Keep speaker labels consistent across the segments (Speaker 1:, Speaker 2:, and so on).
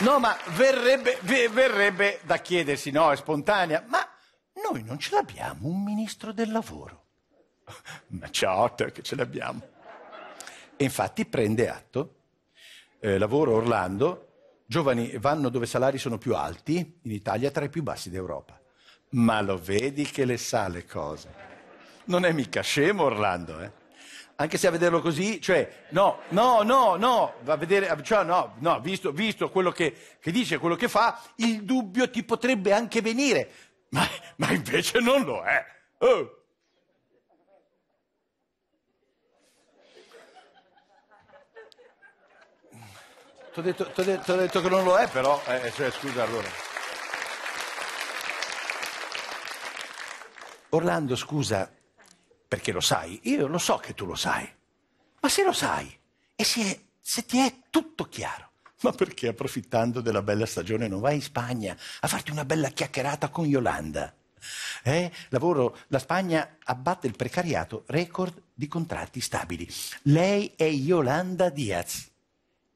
Speaker 1: No, ma verrebbe, verrebbe da chiedersi, no, è spontanea, ma noi non ce l'abbiamo un ministro del lavoro. Ma c'è certo che ce l'abbiamo. E infatti prende atto, eh, lavoro Orlando, giovani vanno dove i salari sono più alti, in Italia tra i più bassi d'Europa. Ma lo vedi che le sa le cose. Non è mica scemo Orlando, eh? anche se a vederlo così, cioè, no, no, no, no, va a vedere, cioè, no, no, visto, visto quello che, che dice, quello che fa, il dubbio ti potrebbe anche venire, ma, ma invece non lo è. Oh. ho detto, detto, detto, che non lo è, però, eh, eh cioè, scusa allora. Orlando, scusa, perché lo sai, io lo so che tu lo sai, ma se lo sai e se, se ti è tutto chiaro, ma perché approfittando della bella stagione non vai in Spagna a farti una bella chiacchierata con Yolanda? Eh? Lavoro, la Spagna abbatte il precariato, record di contratti stabili. Lei è Yolanda Diaz,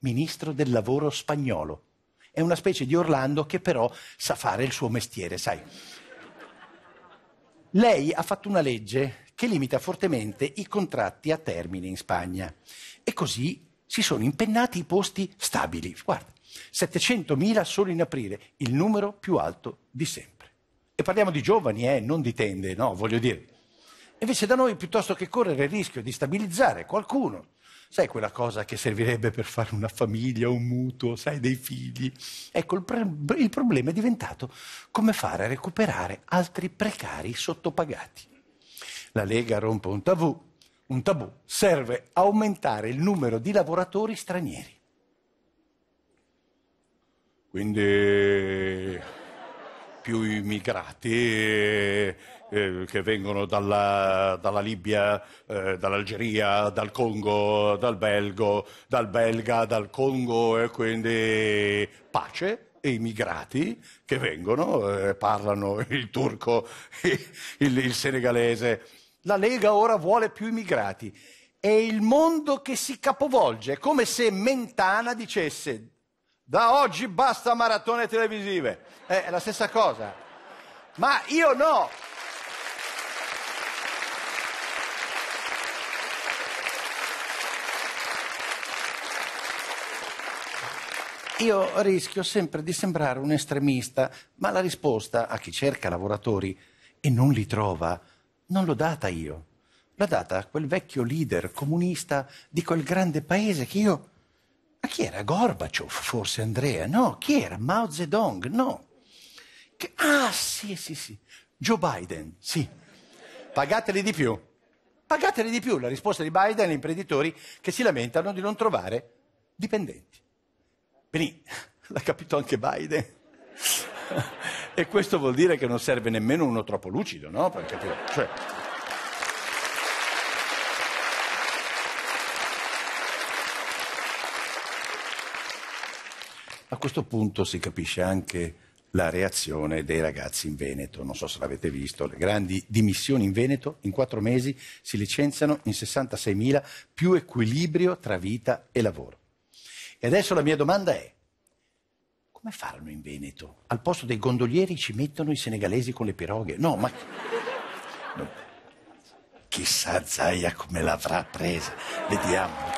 Speaker 1: ministro del lavoro spagnolo. È una specie di Orlando che però sa fare il suo mestiere, sai. Lei ha fatto una legge che limita fortemente i contratti a termine in Spagna. E così si sono impennati i posti stabili. Guarda, 700.000 solo in aprile, il numero più alto di sempre. E parliamo di giovani, eh, non di tende, no, voglio dire. Invece da noi, piuttosto che correre il rischio di stabilizzare qualcuno, sai quella cosa che servirebbe per fare una famiglia, un mutuo, sai, dei figli. Ecco, il, pre- il problema è diventato come fare a recuperare altri precari sottopagati. La Lega rompe un tabù, un tabù serve a aumentare il numero di lavoratori stranieri. Quindi più immigrati eh, eh, che vengono dalla, dalla Libia, eh, dall'Algeria, dal Congo, dal Belgo, dal Belga, dal Congo e quindi pace e immigrati che vengono, eh, parlano il turco, il, il senegalese la Lega ora vuole più immigrati. È il mondo che si capovolge, è come se Mentana dicesse da oggi basta maratone televisive. È la stessa cosa. Ma io no. Io rischio sempre di sembrare un estremista, ma la risposta a chi cerca lavoratori e non li trova non l'ho data io, l'ha data a quel vecchio leader comunista di quel grande paese che io... Ma chi era? Gorbaciov, forse Andrea? No, chi era? Mao Zedong? No. Che... Ah, sì, sì, sì. Joe Biden, sì. Pagateli di più. Pagateli di più la risposta di Biden agli imprenditori che si lamentano di non trovare dipendenti. Benì, l'ha capito anche Biden. e questo vuol dire che non serve nemmeno uno troppo lucido, no? Per capire. Cioè... A questo punto si capisce anche la reazione dei ragazzi in Veneto. Non so se l'avete visto, le grandi dimissioni in Veneto in quattro mesi si licenziano in 66.000 più equilibrio tra vita e lavoro. E adesso la mia domanda è, come faranno in Veneto? Al posto dei gondolieri ci mettono i senegalesi con le piroghe. No, ma... No. Chissà Zaia come l'avrà presa. Vediamo.